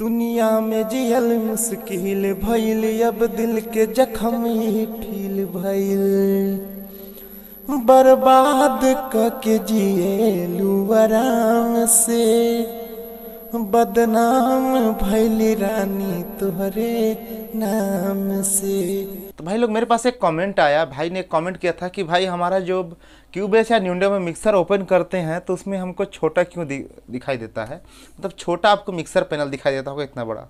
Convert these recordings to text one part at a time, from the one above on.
दुनिया में जियल मुश्किल भैल अब दिल के जखम ही फील भैल बर्बाद कके जिए आराम से बदनाम भ रानी तुहरे नाम से तो भाई लोग मेरे पास एक कमेंट आया भाई ने कमेंट किया था कि भाई हमारा जो क्यूबेस या न्यूडो में मिक्सर ओपन करते हैं तो उसमें हमको छोटा क्यों दि, दिखाई देता है मतलब तो छोटा आपको मिक्सर पैनल दिखाई देता होगा इतना बड़ा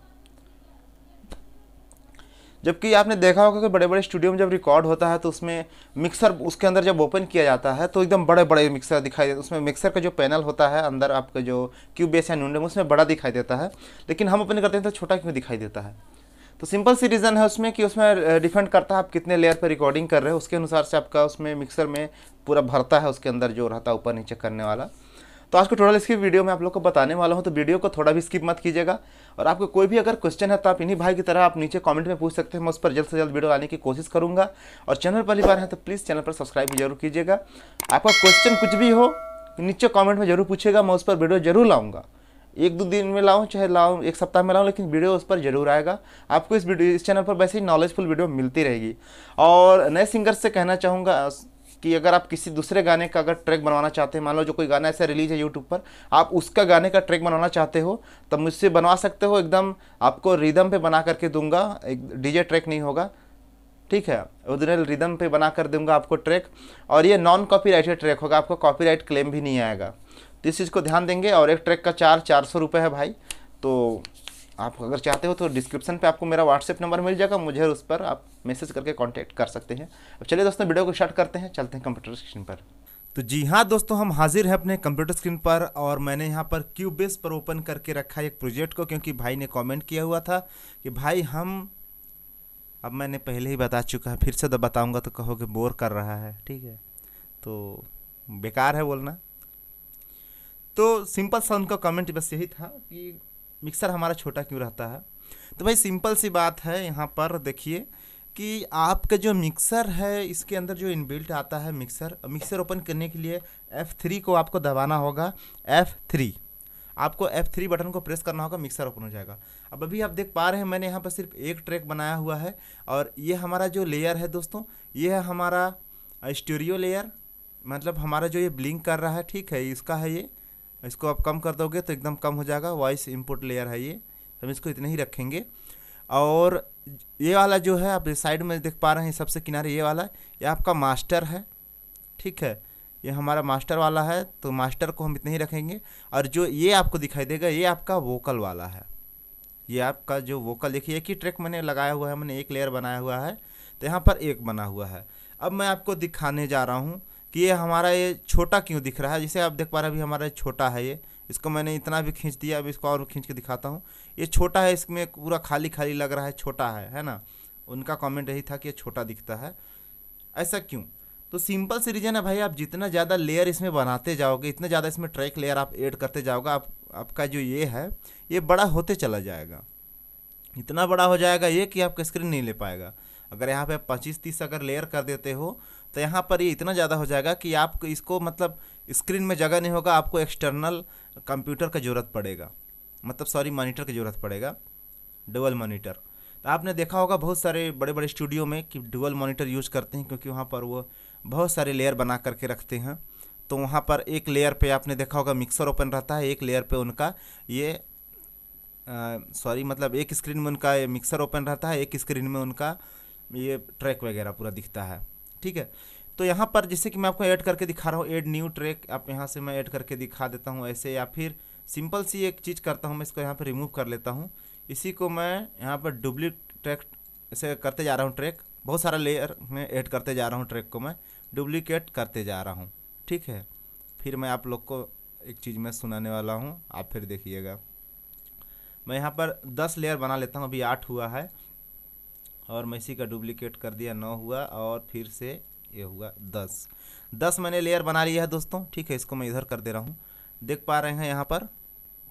जबकि आपने देखा होगा कि बड़े बड़े स्टूडियो में जब रिकॉर्ड होता है तो उसमें मिक्सर उसके अंदर जब ओपन किया जाता है तो एकदम बड़े बड़े मिक्सर दिखाई देते उसमें मिक्सर का जो पैनल होता है अंदर आपका जो क्यूबेस या नूडम उसमें बड़ा दिखाई देता है लेकिन हम ओपन करते हैं तो छोटा क्यों दिखाई देता है तो सिंपल सी रीज़न है उसमें कि उसमें डिपेंड करता है आप कितने लेयर पर रिकॉर्डिंग कर रहे हो उसके अनुसार से आपका उसमें मिक्सर में पूरा भरता है उसके अंदर जो रहता है ऊपर नीचे करने वाला तो आज को टोटल इसकी वीडियो में आप लोग को बताने वाला हूँ तो वीडियो को थोड़ा भी स्किप मत कीजिएगा और आपको कोई भी अगर क्वेश्चन है तो आप इन्हीं भाई की तरह आप नीचे कमेंट में पूछ सकते हैं मैं उस पर जल्द से जल्द वीडियो लाने की कोशिश करूँगा और चैनल पहली बार है तो प्लीज़ चैनल पर सब्सक्राइब जरूर कीजिएगा आपका क्वेश्चन कुछ भी हो तो नीचे कॉमेंट में जरूर पूछेगा मैं उस पर वीडियो जरूर लाऊंगा एक दो दिन में लाऊं चाहे लाऊं एक सप्ताह में लाऊं लेकिन वीडियो उस पर जरूर आएगा आपको इस वीडियो इस चैनल पर वैसे ही नॉलेजफुल वीडियो मिलती रहेगी और नए सिंगर से कहना चाहूँगा कि अगर आप किसी दूसरे गाने का अगर ट्रैक बनवाना चाहते हैं मान लो जो कोई गाना ऐसा रिलीज है यूट्यूब पर आप उसका गाने का ट्रैक बनवाना चाहते हो तब मुझसे बनवा सकते हो एकदम आपको रिदम पे बना करके दूंगा एक डीजे ट्रैक नहीं होगा ठीक है ओरिजिनल रिदम पे बना कर दूंगा आपको ट्रैक और ये नॉन राइटेड ट्रैक होगा आपको कॉपी क्लेम भी नहीं आएगा तो इस चीज़ को ध्यान देंगे और एक ट्रैक का चार चार सौ रुपये है भाई तो आप अगर चाहते हो तो डिस्क्रिप्शन पे आपको मेरा व्हाट्सएप नंबर मिल जाएगा मुझे उस पर आप मैसेज करके कांटेक्ट कर सकते हैं अब चलिए दोस्तों वीडियो को स्टार्ट करते हैं चलते हैं कंप्यूटर स्क्रीन पर तो जी हाँ दोस्तों हम हाजिर हैं अपने कंप्यूटर स्क्रीन पर और मैंने यहाँ पर क्यूबेस पर ओपन करके रखा है एक प्रोजेक्ट को क्योंकि भाई ने कॉमेंट किया हुआ था कि भाई हम अब मैंने पहले ही बता चुका है फिर से तो बताऊँगा तो कहोगे बोर कर रहा है ठीक है तो बेकार है बोलना तो सिंपल सा उनका कमेंट बस यही था कि मिक्सर हमारा छोटा क्यों रहता है तो भाई सिंपल सी बात है यहाँ पर देखिए कि आपका जो मिक्सर है इसके अंदर जो इनबिल्ट आता है मिक्सर मिक्सर ओपन करने के लिए F3 को आपको दबाना होगा F3 आपको F3 बटन को प्रेस करना होगा मिक्सर ओपन हो जाएगा अब अभी आप देख पा रहे हैं मैंने यहाँ पर सिर्फ एक ट्रैक बनाया हुआ है और ये हमारा जो लेयर है दोस्तों ये है हमारा स्टूडियो लेयर मतलब हमारा जो ये ब्लिंक कर रहा है ठीक है इसका है ये इसको आप कम कर दोगे तो एकदम कम हो जाएगा वॉइस इनपुट लेयर है ये हम इसको इतने ही रखेंगे और ये वाला जो है आप साइड में देख पा रहे हैं सबसे किनारे ये वाला ये आपका मास्टर है ठीक है ये हमारा मास्टर वाला है तो मास्टर को हम इतने ही रखेंगे और जो ये आपको दिखाई देगा ये आपका वोकल वाला है ये आपका जो वोकल देखिए एक ही ट्रैक मैंने लगाया हुआ है मैंने एक लेयर बनाया हुआ है तो यहाँ पर एक बना हुआ है अब मैं आपको दिखाने जा रहा हूँ कि ये हमारा ये छोटा क्यों दिख रहा है जैसे आप देख पा रहे अभी हमारा छोटा है ये इसको मैंने इतना भी खींच दिया अब इसको और खींच के दिखाता हूँ ये छोटा है इसमें पूरा खाली खाली लग रहा है छोटा है है ना उनका कमेंट यही था कि ये छोटा दिखता है ऐसा क्यों तो सिंपल सी रीज़न है भाई आप जितना ज़्यादा लेयर इसमें बनाते जाओगे इतना ज़्यादा इसमें ट्रैक लेयर आप ऐड करते जाओगे आप आपका जो ये है ये बड़ा होते चला जाएगा इतना बड़ा हो जाएगा ये कि आपका स्क्रीन नहीं ले पाएगा अगर यहाँ पे आप पच्चीस तीस अगर लेयर कर देते हो तो यहाँ पर ये इतना ज़्यादा हो जाएगा कि आप इसको मतलब स्क्रीन में जगह नहीं होगा आपको एक्सटर्नल कंप्यूटर का ज़रूरत पड़ेगा मतलब सॉरी मॉनिटर की ज़रूरत पड़ेगा डुअल मॉनिटर तो आपने देखा होगा बहुत सारे बड़े बड़े स्टूडियो में कि डुअल मॉनिटर यूज़ करते हैं क्योंकि वहाँ पर वो बहुत सारे लेयर बना करके रखते हैं तो वहाँ पर एक लेयर पे आपने देखा होगा मिक्सर ओपन रहता है एक लेयर पे उनका ये सॉरी मतलब एक स्क्रीन में उनका मिक्सर ओपन रहता है एक स्क्रीन में उनका ये ट्रैक वगैरह पूरा दिखता है ठीक है तो यहाँ पर जैसे कि मैं आपको ऐड करके दिखा रहा हूँ ऐड न्यू ट्रैक आप यहाँ से मैं ऐड करके दिखा देता हूँ ऐसे या फिर सिंपल सी एक चीज़ करता हूँ मैं इसको यहाँ पर रिमूव कर लेता हूँ इसी को मैं यहाँ पर डुप्ली ट्रैक ऐसे करते जा रहा हूँ ट्रैक बहुत सारा लेयर में ऐड करते जा रहा हूँ ट्रैक को मैं डुप्लीकेट करते जा रहा हूँ ठीक है फिर मैं आप लोग को एक चीज़ मैं सुनाने वाला हूँ आप फिर देखिएगा मैं यहाँ पर दस लेयर बना लेता हूँ अभी आठ हुआ है और मैं इसी का डुप्लीकेट कर दिया नौ हुआ और फिर से ये हुआ दस दस मैंने लेयर बना लिया है दोस्तों ठीक है इसको मैं इधर कर दे रहा हूँ देख पा रहे हैं यहाँ पर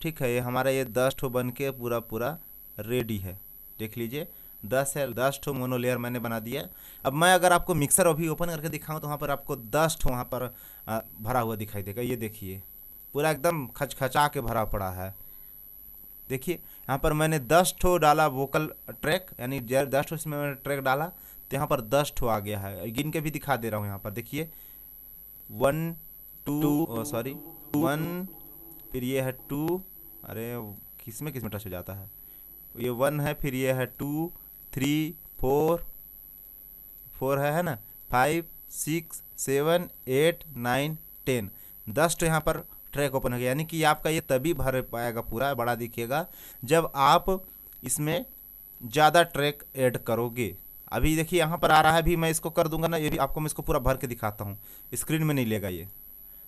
ठीक है ये हमारा ये दस ठो बन के पूरा पूरा रेडी है देख लीजिए दस है दस ठो मोनो लेयर मैंने बना दिया अब मैं अगर आपको मिक्सर अभी ओपन करके दिखाऊं तो वहाँ पर आपको दस ठो वहाँ पर भरा हुआ दिखाई देगा ये देखिए पूरा एकदम खचखचा के भरा पड़ा है देखिए यहाँ पर मैंने दस ठो डाला वोकल ट्रैक यानी दस ठो इसमें मैंने ट्रैक डाला तो यहाँ पर दस ठो आ गया है गिन के भी दिखा दे रहा हूँ यहाँ पर देखिए वन टू सॉरी वन फिर ये है टू अरे किस में किस में टच हो जाता है ये वन है फिर ये है टू थ्री फोर फोर है है ना five six seven eight nine ten दस टो यहाँ पर ट्रैक ओपन हो गया यानी कि आपका ये तभी भर पाएगा पूरा बड़ा दिखेगा जब आप इसमें ज़्यादा ट्रैक ऐड करोगे अभी देखिए यहाँ पर आ रहा है अभी मैं इसको कर दूंगा ना ये भी आपको मैं इसको पूरा भर के दिखाता हूँ स्क्रीन में नहीं लेगा ये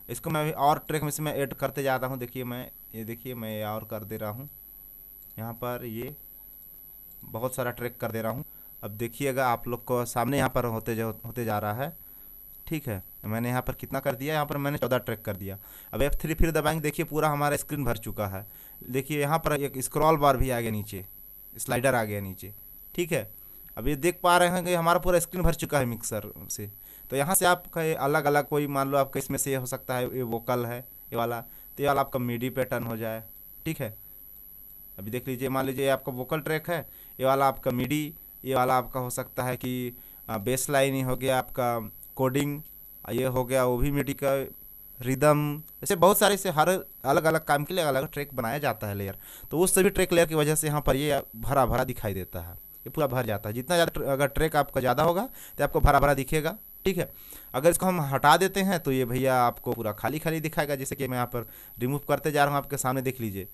इसको मैं अभी और ट्रैक में इसमें ऐड करते जाता हूँ देखिए मैं ये देखिए मैं ये और कर दे रहा हूँ यहाँ पर ये बहुत सारा ट्रैक कर दे रहा हूँ अब देखिएगा आप लोग को सामने यहाँ पर होते जा होते जा रहा है ठीक है मैंने यहाँ पर कितना कर दिया यहाँ पर मैंने चौदह ट्रैक कर दिया अब एफ थ्री फिर दबाएंगे देखिए पूरा हमारा स्क्रीन भर चुका है देखिए यहाँ पर एक स्क्रॉल बार भी आ गया नीचे स्लाइडर आ गया नीचे ठीक है अब ये देख पा रहे हैं कि हमारा पूरा स्क्रीन भर चुका है मिक्सर से तो यहाँ से आपका अलग अलग कोई मान लो आपका इसमें से हो सकता है ये वोकल है ये वाला तो ये वाला आपका मीडी पैटर्न हो जाए ठीक है अभी देख लीजिए मान लीजिए आपका वोकल ट्रैक है ये वाला आपका मीडी ये वाला आपका हो सकता है कि बेस लाइन ही हो गया आपका कोडिंग ये हो गया वो भी मेडिकल का रिदम ऐसे बहुत सारे से हर अलग अलग काम के लिए अलग अलग ट्रैक बनाया जाता है लेयर तो उस सभी ट्रैक लेयर की वजह से यहाँ पर ये भरा भरा दिखाई देता है ये पूरा भर जाता है जितना ज़्यादा अगर ट्रैक आपका ज़्यादा होगा तो आपको भरा भरा दिखेगा ठीक है अगर इसको हम हटा देते हैं तो ये भैया आपको पूरा खाली खाली दिखाएगा जैसे कि मैं यहाँ पर रिमूव करते जा रहा हूँ आपके सामने देख लीजिए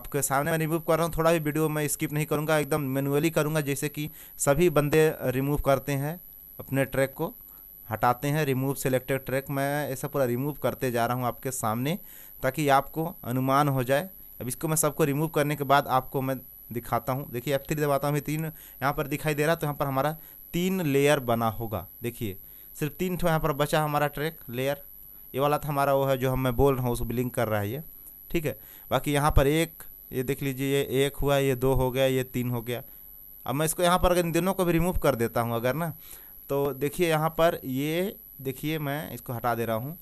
आपके सामने मैं रिमूव कर रहा हूँ थोड़ा भी वीडियो मैं स्किप नहीं करूँगा एकदम मैनुअली करूँगा जैसे कि सभी बंदे रिमूव करते हैं अपने ट्रैक को हटाते हैं रिमूव सेलेक्टेड ट्रैक मैं ऐसा पूरा रिमूव करते जा रहा हूँ आपके सामने ताकि आपको अनुमान हो जाए अब इसको मैं सबको रिमूव करने के बाद आपको मैं दिखाता हूँ देखिए एफ थ्री दबाता हूँ तीन यहाँ पर दिखाई दे रहा तो यहाँ पर हमारा तीन लेयर बना होगा देखिए सिर्फ तीन ठो यहाँ पर बचा हमारा ट्रैक लेयर ये वाला था हमारा वो है जो हम मैं बोल रहा हूँ उसको ब्लिंक कर रहा है ये ठीक है बाकी यहाँ पर एक ये देख लीजिए ये एक हुआ ये दो हो गया ये तीन हो गया अब मैं इसको यहाँ पर अगर इन दोनों को भी रिमूव कर देता हूँ अगर ना तो देखिए यहाँ पर ये देखिए मैं इसको हटा दे रहा हूँ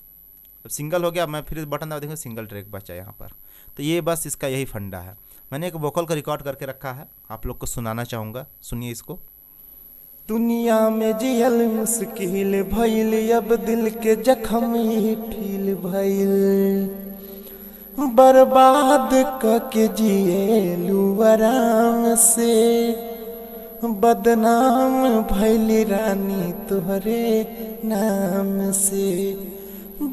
अब सिंगल हो गया मैं फिर बटन दबा देखूँ सिंगल ट्रैक बचा यहाँ पर तो ये बस इसका यही फंडा है मैंने एक वोकल का रिकॉर्ड करके रखा है आप लोग को सुनाना चाहूँगा सुनिए इसको दुनिया में जियल मुश्किल भैल अब दिल के जखम ही फील भैल बर्बाद कके जिए लू आराम से बदनाम भैली रानी तुहरे नाम से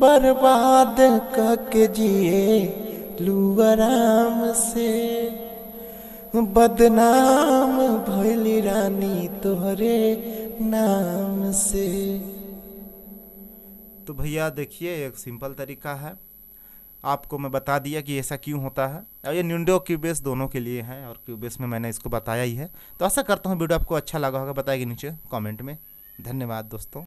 बर्बाद कके जिए लुआराम से बदनाम भैली रानी तुहरे नाम से तो भैया देखिए एक सिंपल तरीका है आपको मैं बता दिया कि ऐसा क्यों होता है और ये न्यूडो क्यूबेस दोनों के लिए हैं और क्यूबेस में मैंने इसको बताया ही है तो ऐसा करता हूँ वीडियो आपको अच्छा लगा होगा बताएगी नीचे कॉमेंट में धन्यवाद दोस्तों